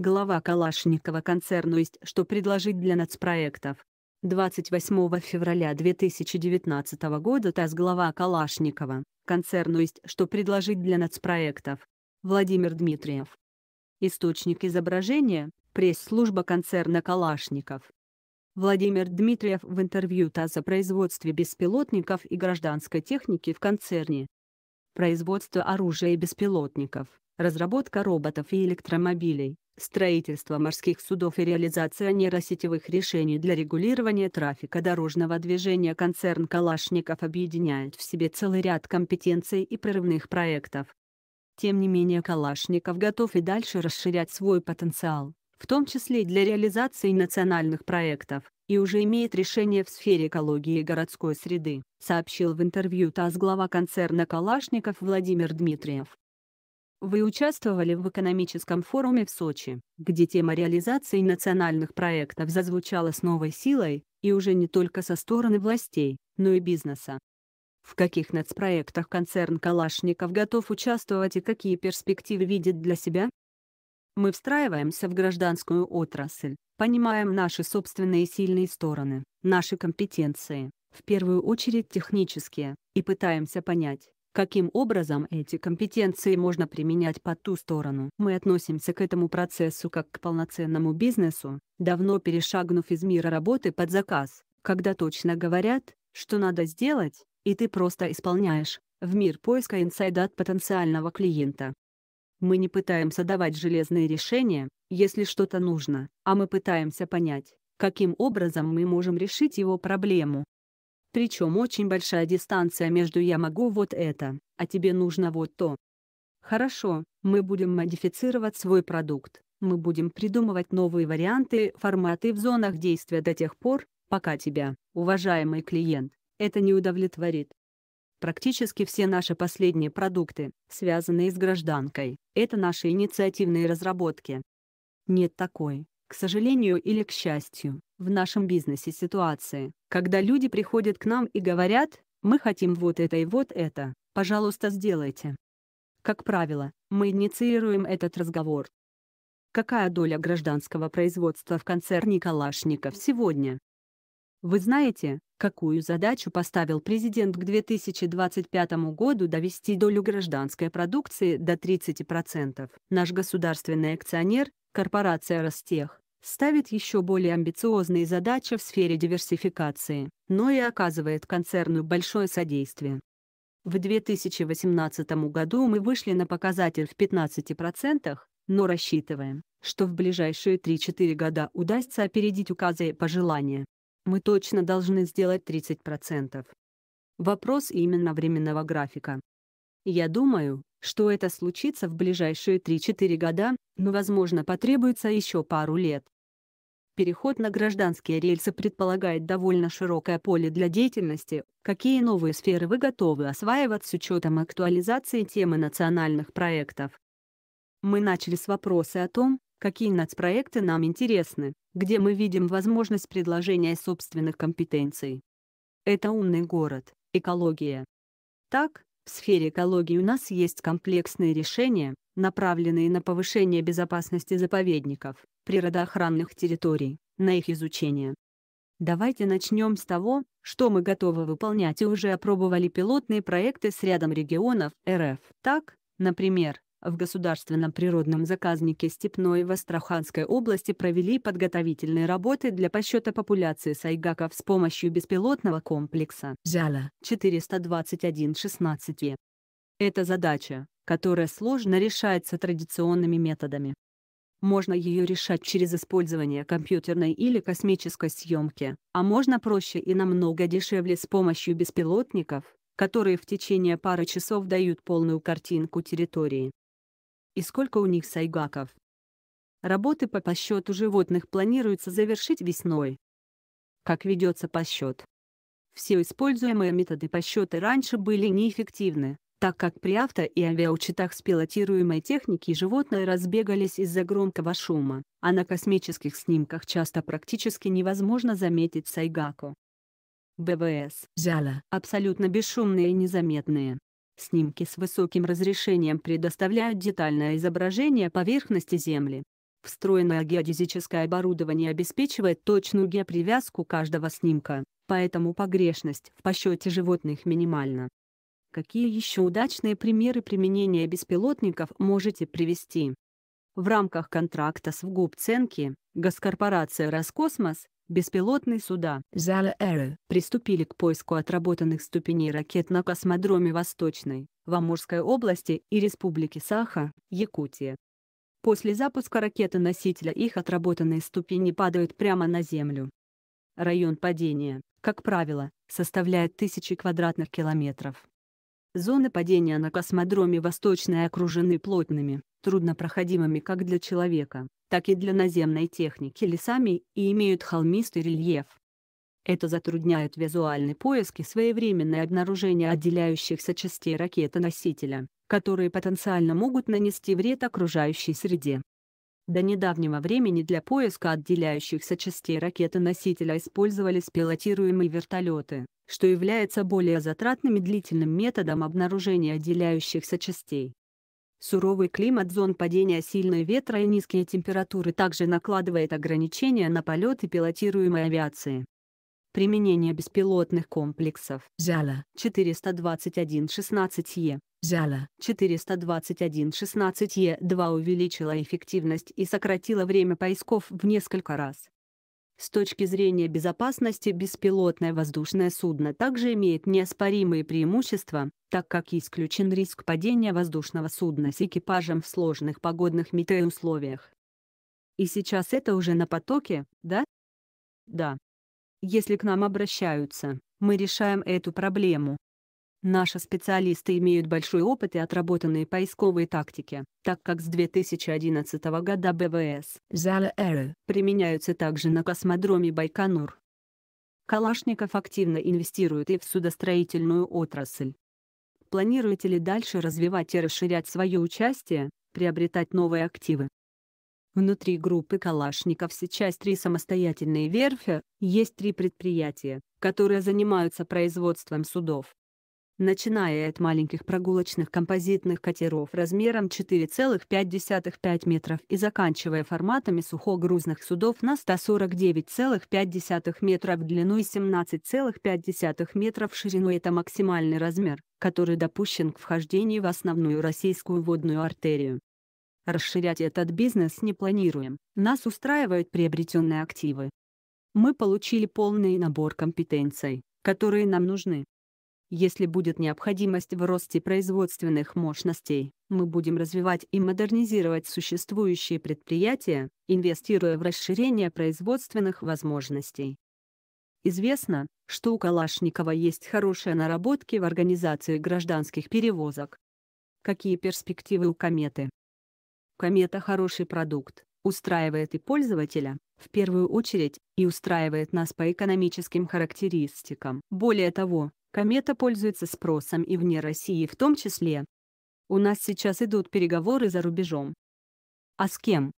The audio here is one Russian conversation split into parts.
глава Калашникова концерну есть что предложить для нацпроектов. 28 февраля 2019 года ТАСС глава Калашникова, концерну есть что предложить для нацпроектов. Владимир Дмитриев. Источник изображения – пресс-служба концерна Калашников. Владимир Дмитриев в интервью ТАСС о производстве беспилотников и гражданской техники в концерне. Производство оружия и беспилотников, разработка роботов и электромобилей, строительство морских судов и реализация нейросетевых решений для регулирования трафика дорожного движения концерн Калашников объединяет в себе целый ряд компетенций и прорывных проектов. Тем не менее Калашников готов и дальше расширять свой потенциал, в том числе для реализации национальных проектов, и уже имеет решение в сфере экологии и городской среды, сообщил в интервью ТАСС глава концерна Калашников Владимир Дмитриев. Вы участвовали в экономическом форуме в Сочи, где тема реализации национальных проектов зазвучала с новой силой, и уже не только со стороны властей, но и бизнеса. В каких нацпроектах концерн Калашников готов участвовать и какие перспективы видит для себя? Мы встраиваемся в гражданскую отрасль, понимаем наши собственные сильные стороны, наши компетенции, в первую очередь технические, и пытаемся понять, каким образом эти компетенции можно применять по ту сторону. Мы относимся к этому процессу как к полноценному бизнесу, давно перешагнув из мира работы под заказ, когда точно говорят, что надо сделать, и ты просто исполняешь, в мир поиска инсайда от потенциального клиента. Мы не пытаемся давать железные решения, если что-то нужно, а мы пытаемся понять, каким образом мы можем решить его проблему. Причем очень большая дистанция между «я могу вот это», а тебе нужно вот то. Хорошо, мы будем модифицировать свой продукт, мы будем придумывать новые варианты, форматы в зонах действия до тех пор, пока тебя, уважаемый клиент, это не удовлетворит. Практически все наши последние продукты, связанные с гражданкой, это наши инициативные разработки. Нет такой, к сожалению или к счастью, в нашем бизнесе ситуации, когда люди приходят к нам и говорят, мы хотим вот это и вот это, пожалуйста, сделайте. Как правило, мы инициируем этот разговор. Какая доля гражданского производства в концерне «Калашников» сегодня? Вы знаете, какую задачу поставил президент к 2025 году довести долю гражданской продукции до 30%? Наш государственный акционер, корпорация «Ростех», ставит еще более амбициозные задачи в сфере диверсификации, но и оказывает концерну большое содействие. В 2018 году мы вышли на показатель в 15%, но рассчитываем, что в ближайшие 3-4 года удастся опередить указы и пожелания. Мы точно должны сделать 30%. Вопрос именно временного графика. Я думаю, что это случится в ближайшие 3-4 года, но, возможно, потребуется еще пару лет. Переход на гражданские рельсы предполагает довольно широкое поле для деятельности, какие новые сферы вы готовы осваивать с учетом актуализации темы национальных проектов. Мы начали с вопроса о том, какие нацпроекты нам интересны, где мы видим возможность предложения собственных компетенций. Это умный город, экология. Так, в сфере экологии у нас есть комплексные решения, направленные на повышение безопасности заповедников, природоохранных территорий, на их изучение. Давайте начнем с того, что мы готовы выполнять и уже опробовали пилотные проекты с рядом регионов РФ. Так, например, в государственном природном заказнике Степной в Астраханской области провели подготовительные работы для посчета популяции сайгаков с помощью беспилотного комплекса «Зяла» 421-16. Это задача, которая сложно решается традиционными методами. Можно ее решать через использование компьютерной или космической съемки, а можно проще и намного дешевле с помощью беспилотников, которые в течение пары часов дают полную картинку территории и сколько у них сайгаков. Работы по посчету животных планируется завершить весной. Как ведется посчет? Все используемые методы посчета раньше были неэффективны, так как при авто и авиаучетах с пилотируемой техники животные разбегались из-за громкого шума, а на космических снимках часто практически невозможно заметить сайгаку. БВС. Зяла. Абсолютно бесшумные и незаметные. Снимки с высоким разрешением предоставляют детальное изображение поверхности Земли. Встроенное геодезическое оборудование обеспечивает точную геопривязку каждого снимка, поэтому погрешность в посчете животных минимальна. Какие еще удачные примеры применения беспилотников можете привести? В рамках контракта с ВГУП «Ценки» госкорпорация «Роскосмос» Беспилотные суда Зала Эры приступили к поиску отработанных ступеней ракет на космодроме Восточной, в Амурской области и Республике Саха, Якутия. После запуска ракеты-носителя их отработанные ступени падают прямо на Землю. Район падения, как правило, составляет тысячи квадратных километров. Зоны падения на космодроме Восточной окружены плотными, труднопроходимыми как для человека, так и для наземной техники лесами и имеют холмистый рельеф. Это затрудняет визуальный поиск и своевременное обнаружение отделяющихся частей ракеты-носителя, которые потенциально могут нанести вред окружающей среде. До недавнего времени для поиска отделяющихся частей ракеты-носителя использовались пилотируемые вертолеты, что является более затратным и длительным методом обнаружения отделяющихся частей. Суровый климат зон падения сильные ветра и низкие температуры также накладывает ограничения на полеты пилотируемой авиации. Применение беспилотных комплексов. Зала. 42116 16 е Зала. 421-16Е2 увеличила эффективность и сократила время поисков в несколько раз. С точки зрения безопасности беспилотное воздушное судно также имеет неоспоримые преимущества, так как исключен риск падения воздушного судна с экипажем в сложных погодных метеоусловиях. И сейчас это уже на потоке, да? Да. Если к нам обращаются, мы решаем эту проблему. Наши специалисты имеют большой опыт и отработанные поисковые тактики, так как с 2011 года БВС применяются также на космодроме Байконур. Калашников активно инвестирует и в судостроительную отрасль. Планируете ли дальше развивать и расширять свое участие, приобретать новые активы? Внутри группы калашников сейчас три самостоятельные верфи, есть три предприятия, которые занимаются производством судов. Начиная от маленьких прогулочных композитных катеров размером 4,5 метров и заканчивая форматами сухогрузных судов на 149,5 метра в длину и 17,5 метров в ширину это максимальный размер, который допущен к вхождению в основную российскую водную артерию. Расширять этот бизнес не планируем, нас устраивают приобретенные активы. Мы получили полный набор компетенций, которые нам нужны. Если будет необходимость в росте производственных мощностей, мы будем развивать и модернизировать существующие предприятия, инвестируя в расширение производственных возможностей. Известно, что у Калашникова есть хорошие наработки в организации гражданских перевозок. Какие перспективы у кометы? Комета хороший продукт, устраивает и пользователя, в первую очередь, и устраивает нас по экономическим характеристикам. Более того, комета пользуется спросом и вне России в том числе. У нас сейчас идут переговоры за рубежом. А с кем?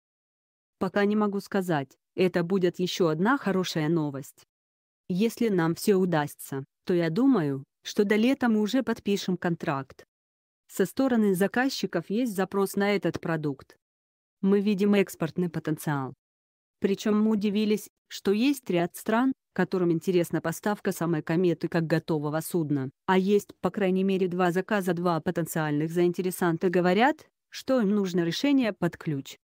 Пока не могу сказать, это будет еще одна хорошая новость. Если нам все удастся, то я думаю, что до лета мы уже подпишем контракт. Со стороны заказчиков есть запрос на этот продукт. Мы видим экспортный потенциал. Причем мы удивились, что есть ряд стран, которым интересна поставка самой кометы как готового судна, а есть по крайней мере два заказа, два потенциальных заинтересанта говорят, что им нужно решение под ключ.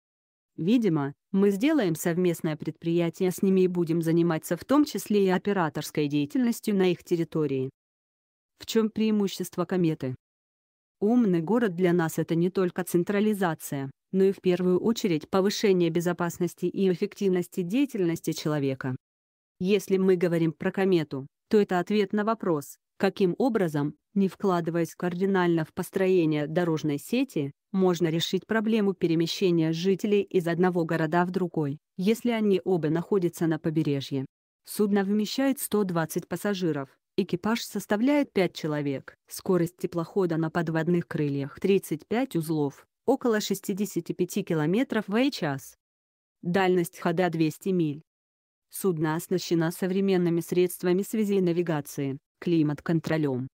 Видимо, мы сделаем совместное предприятие с ними и будем заниматься в том числе и операторской деятельностью на их территории. В чем преимущество кометы? Умный город для нас это не только централизация, но и в первую очередь повышение безопасности и эффективности деятельности человека. Если мы говорим про комету, то это ответ на вопрос, каким образом, не вкладываясь кардинально в построение дорожной сети, можно решить проблему перемещения жителей из одного города в другой, если они оба находятся на побережье. Судно вмещает 120 пассажиров, Экипаж составляет 5 человек. Скорость теплохода на подводных крыльях 35 узлов, около 65 км в час. Дальность хода 200 миль. Судно оснащено современными средствами связи и навигации, климат-контролем.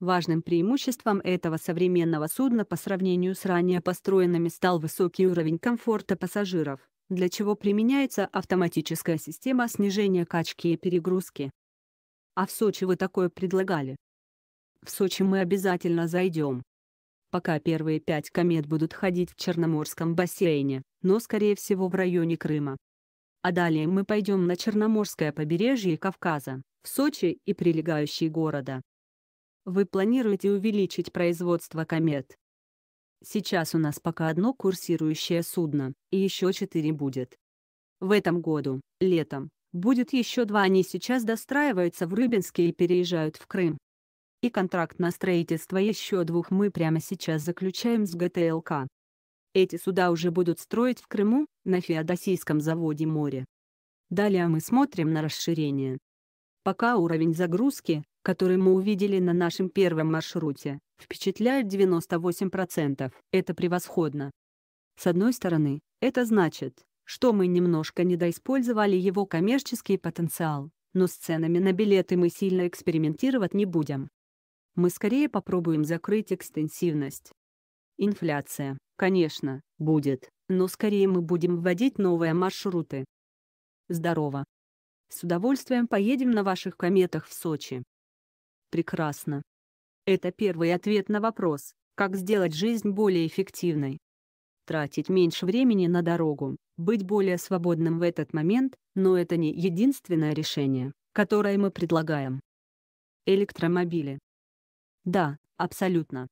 Важным преимуществом этого современного судна по сравнению с ранее построенными стал высокий уровень комфорта пассажиров, для чего применяется автоматическая система снижения качки и перегрузки, а в Сочи вы такое предлагали? В Сочи мы обязательно зайдем. Пока первые пять комет будут ходить в Черноморском бассейне, но скорее всего в районе Крыма. А далее мы пойдем на Черноморское побережье Кавказа, в Сочи и прилегающие города. Вы планируете увеличить производство комет? Сейчас у нас пока одно курсирующее судно, и еще четыре будет. В этом году, летом, Будет еще два они сейчас достраиваются в Рыбинске и переезжают в Крым. И контракт на строительство еще двух мы прямо сейчас заключаем с ГТЛК. Эти суда уже будут строить в Крыму, на Феодосийском заводе море. Далее мы смотрим на расширение. Пока уровень загрузки, который мы увидели на нашем первом маршруте, впечатляет 98%. Это превосходно. С одной стороны, это значит, что мы немножко недоиспользовали его коммерческий потенциал, но с ценами на билеты мы сильно экспериментировать не будем. Мы скорее попробуем закрыть экстенсивность. Инфляция, конечно, будет, но скорее мы будем вводить новые маршруты. Здорово. С удовольствием поедем на ваших кометах в Сочи. Прекрасно. Это первый ответ на вопрос, как сделать жизнь более эффективной тратить меньше времени на дорогу, быть более свободным в этот момент, но это не единственное решение, которое мы предлагаем. Электромобили. Да, абсолютно.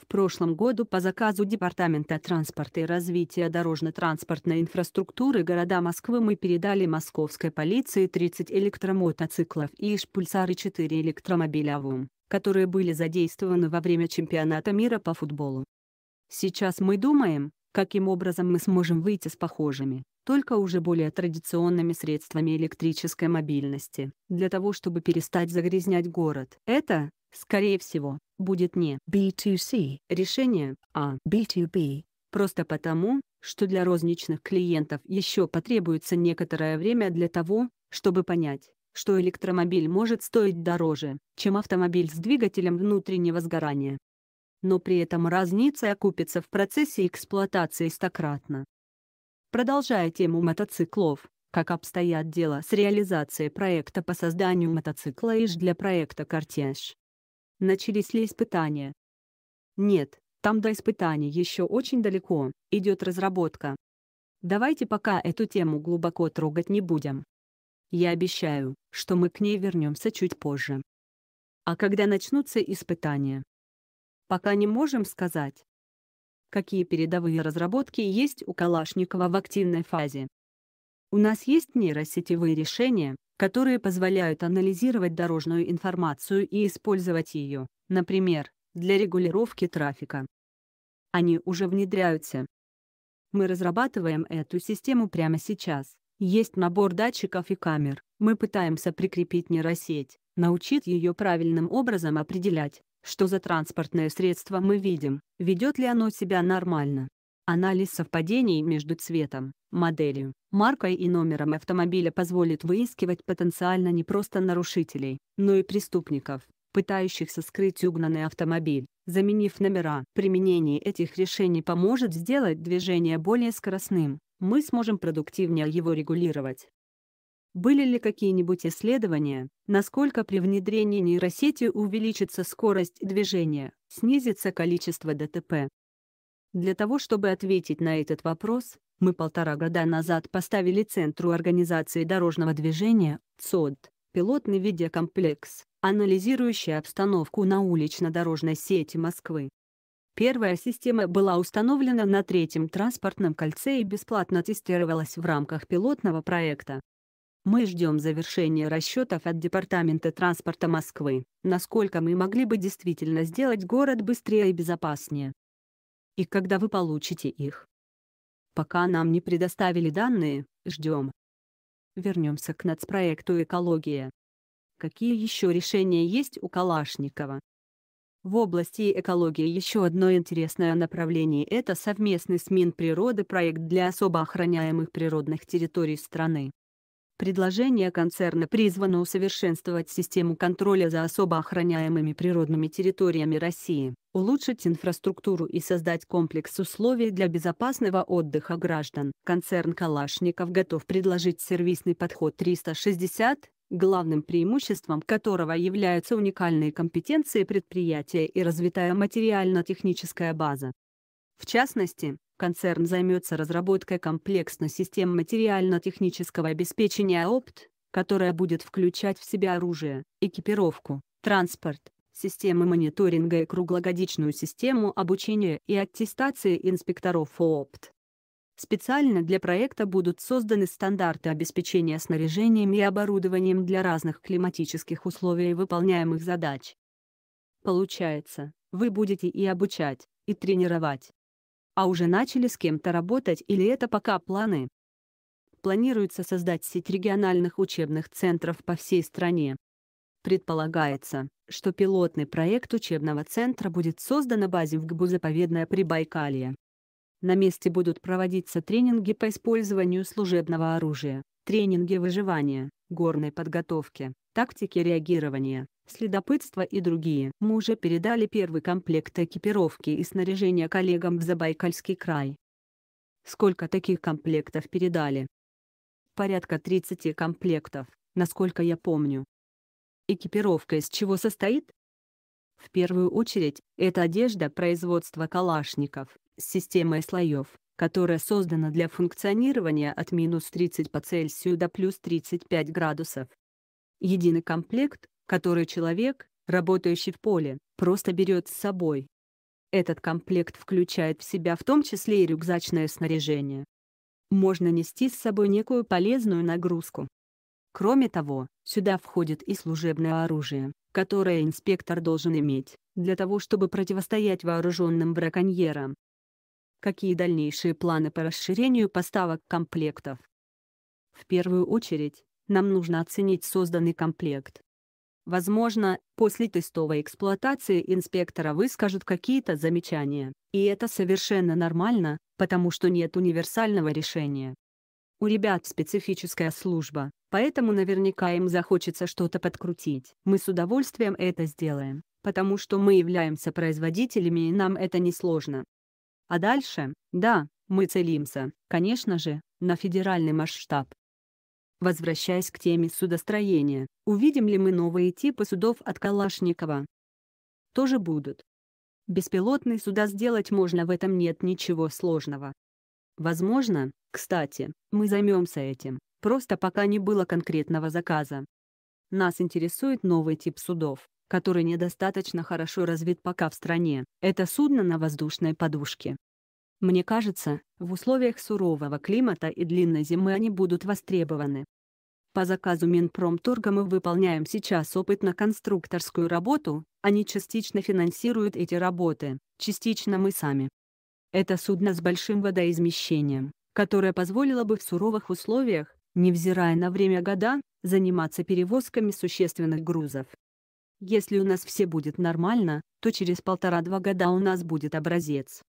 В прошлом году по заказу Департамента транспорта и развития дорожно-транспортной инфраструктуры города Москвы мы передали московской полиции 30 электромотоциклов и шпульсары 4 электромобиля ВУМ, которые были задействованы во время чемпионата мира по футболу. Сейчас мы думаем, каким образом мы сможем выйти с похожими, только уже более традиционными средствами электрической мобильности, для того чтобы перестать загрязнять город. Это, скорее всего, будет не B2C решение, а B2B. Просто потому, что для розничных клиентов еще потребуется некоторое время для того, чтобы понять, что электромобиль может стоить дороже, чем автомобиль с двигателем внутреннего сгорания но при этом разница окупится в процессе эксплуатации стократно. Продолжая тему мотоциклов, как обстоят дела с реализацией проекта по созданию мотоцикла ИЖ для проекта «Кортеж». Начались ли испытания? Нет, там до испытаний еще очень далеко, идет разработка. Давайте пока эту тему глубоко трогать не будем. Я обещаю, что мы к ней вернемся чуть позже. А когда начнутся испытания, пока не можем сказать, какие передовые разработки есть у Калашникова в активной фазе. У нас есть нейросетевые решения, которые позволяют анализировать дорожную информацию и использовать ее, например, для регулировки трафика. Они уже внедряются. Мы разрабатываем эту систему прямо сейчас. Есть набор датчиков и камер. Мы пытаемся прикрепить нейросеть, научить ее правильным образом определять, что за транспортное средство мы видим, ведет ли оно себя нормально. Анализ совпадений между цветом, моделью, маркой и номером автомобиля позволит выискивать потенциально не просто нарушителей, но и преступников, пытающихся скрыть угнанный автомобиль. Заменив номера, применение этих решений поможет сделать движение более скоростным. Мы сможем продуктивнее его регулировать, были ли какие-нибудь исследования, насколько при внедрении нейросети увеличится скорость движения, снизится количество ДТП? Для того, чтобы ответить на этот вопрос, мы полтора года назад поставили Центру организации дорожного движения, ЦОД, пилотный видеокомплекс, анализирующий обстановку на улично-дорожной сети Москвы. Первая система была установлена на третьем транспортном кольце и бесплатно тестировалась в рамках пилотного проекта. Мы ждем завершения расчетов от Департамента транспорта Москвы, насколько мы могли бы действительно сделать город быстрее и безопаснее. И когда вы получите их? Пока нам не предоставили данные, ждем. Вернемся к нацпроекту «Экология». Какие еще решения есть у Калашникова? В области экологии еще одно интересное направление – это совместный с Минприроды проект для особо охраняемых природных территорий страны. Предложение концерна призвано усовершенствовать систему контроля за особо охраняемыми природными территориями России, улучшить инфраструктуру и создать комплекс условий для безопасного отдыха граждан. Концерн Калашников готов предложить сервисный подход 360, главным преимуществом которого являются уникальные компетенции предприятия и развитая материально-техническая база. В частности, Концерн займется разработкой комплексной системы материально-технического обеспечения ОПТ, которая будет включать в себя оружие, экипировку, транспорт, системы мониторинга и круглогодичную систему обучения и аттестации инспекторов ОПТ. Специально для проекта будут созданы стандарты обеспечения снаряжением и оборудованием для разных климатических условий и выполняемых задач. Получается, вы будете и обучать, и тренировать, а уже начали с кем-то работать или это пока планы? Планируется создать сеть региональных учебных центров по всей стране. Предполагается, что пилотный проект учебного центра будет создан на базе в ГБУ «Заповедное Прибайкалье». На месте будут проводиться тренинги по использованию служебного оружия, тренинги выживания, горной подготовки, тактики реагирования, следопытство и другие. Мы уже передали первый комплект экипировки и снаряжения коллегам в Забайкальский край. Сколько таких комплектов передали? Порядка 30 комплектов, насколько я помню. Экипировка из чего состоит? В первую очередь, это одежда производства калашников с системой слоев, которая создана для функционирования от минус 30 по Цельсию до плюс 35 градусов. Единый комплект который человек, работающий в поле, просто берет с собой. Этот комплект включает в себя в том числе и рюкзачное снаряжение. Можно нести с собой некую полезную нагрузку. Кроме того, сюда входит и служебное оружие, которое инспектор должен иметь, для того чтобы противостоять вооруженным браконьерам. Какие дальнейшие планы по расширению поставок комплектов? В первую очередь, нам нужно оценить созданный комплект, Возможно, после тестовой эксплуатации инспектора выскажут какие-то замечания. И это совершенно нормально, потому что нет универсального решения. У ребят специфическая служба, поэтому наверняка им захочется что-то подкрутить. Мы с удовольствием это сделаем, потому что мы являемся производителями и нам это несложно. А дальше, да, мы целимся, конечно же, на федеральный масштаб. Возвращаясь к теме судостроения, увидим ли мы новые типы судов от Калашникова? Тоже будут. Беспилотные суда сделать можно в этом нет ничего сложного. Возможно, кстати, мы займемся этим, просто пока не было конкретного заказа. Нас интересует новый тип судов, который недостаточно хорошо развит пока в стране. Это судно на воздушной подушке. Мне кажется, в условиях сурового климата и длинной зимы они будут востребованы. По заказу Минпромторга мы выполняем сейчас опытно-конструкторскую работу, они частично финансируют эти работы, частично мы сами. Это судно с большим водоизмещением, которое позволило бы в суровых условиях, невзирая на время года, заниматься перевозками существенных грузов. Если у нас все будет нормально, то через полтора-два года у нас будет образец.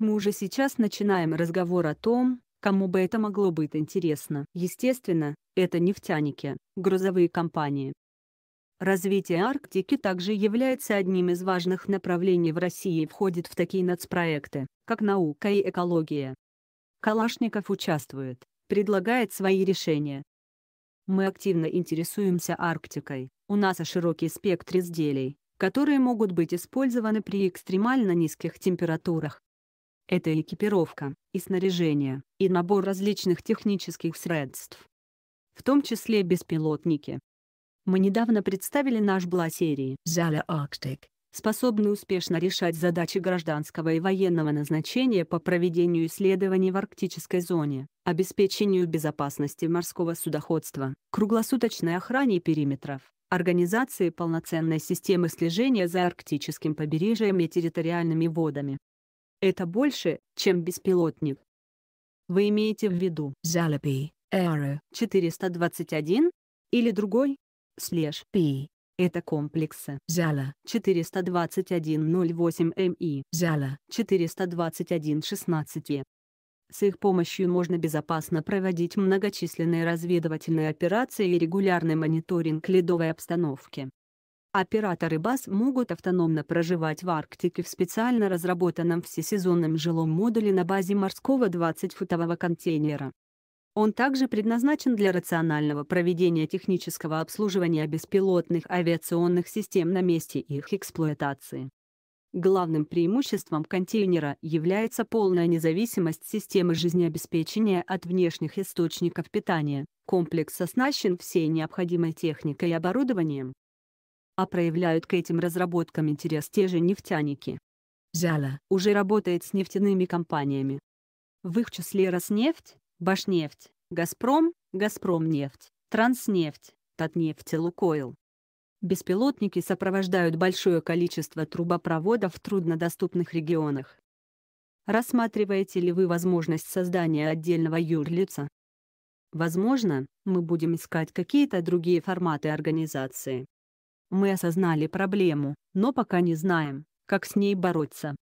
Мы уже сейчас начинаем разговор о том, кому бы это могло быть интересно. Естественно, это нефтяники, грузовые компании. Развитие Арктики также является одним из важных направлений в России и входит в такие нацпроекты, как наука и экология. Калашников участвует, предлагает свои решения. Мы активно интересуемся Арктикой, у нас широкий спектр изделий, которые могут быть использованы при экстремально низких температурах. Это экипировка, и снаряжение, и набор различных технических средств. В том числе беспилотники. Мы недавно представили наш БЛА серии «Зала Arctic», способный успешно решать задачи гражданского и военного назначения по проведению исследований в арктической зоне, обеспечению безопасности морского судоходства, круглосуточной охране периметров, организации полноценной системы слежения за арктическим побережьем и территориальными водами. Это больше, чем беспилотник. Вы имеете в виду Zalapi Aero 421 или другой? Слеж P. Это комплексы зала 42108 08 mi Zala 421 16 С их помощью можно безопасно проводить многочисленные разведывательные операции и регулярный мониторинг ледовой обстановки. Операторы баз могут автономно проживать в Арктике в специально разработанном всесезонном жилом модуле на базе морского 20-футового контейнера. Он также предназначен для рационального проведения технического обслуживания беспилотных авиационных систем на месте их эксплуатации. Главным преимуществом контейнера является полная независимость системы жизнеобеспечения от внешних источников питания. Комплекс оснащен всей необходимой техникой и оборудованием а проявляют к этим разработкам интерес те же нефтяники. Зяла уже работает с нефтяными компаниями. В их числе Роснефть, Башнефть, Газпром, Газпромнефть, Транснефть, Татнефть и Лукойл. Беспилотники сопровождают большое количество трубопроводов в труднодоступных регионах. Рассматриваете ли вы возможность создания отдельного юрлица? Возможно, мы будем искать какие-то другие форматы организации. Мы осознали проблему, но пока не знаем, как с ней бороться.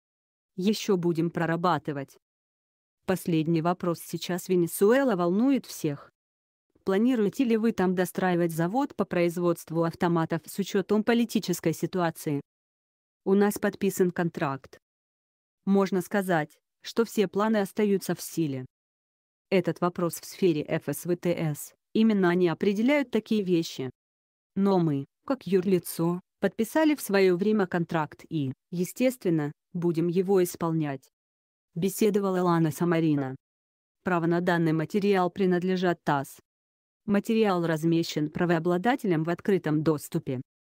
Еще будем прорабатывать. Последний вопрос сейчас Венесуэла волнует всех. Планируете ли вы там достраивать завод по производству автоматов с учетом политической ситуации? У нас подписан контракт. Можно сказать, что все планы остаются в силе. Этот вопрос в сфере ФСВТС, именно они определяют такие вещи. Но мы, как юрлицо, подписали в свое время контракт и, естественно, будем его исполнять. Беседовала Лана Самарина. Право на данный материал принадлежат ТАСС. Материал размещен правообладателем в открытом доступе.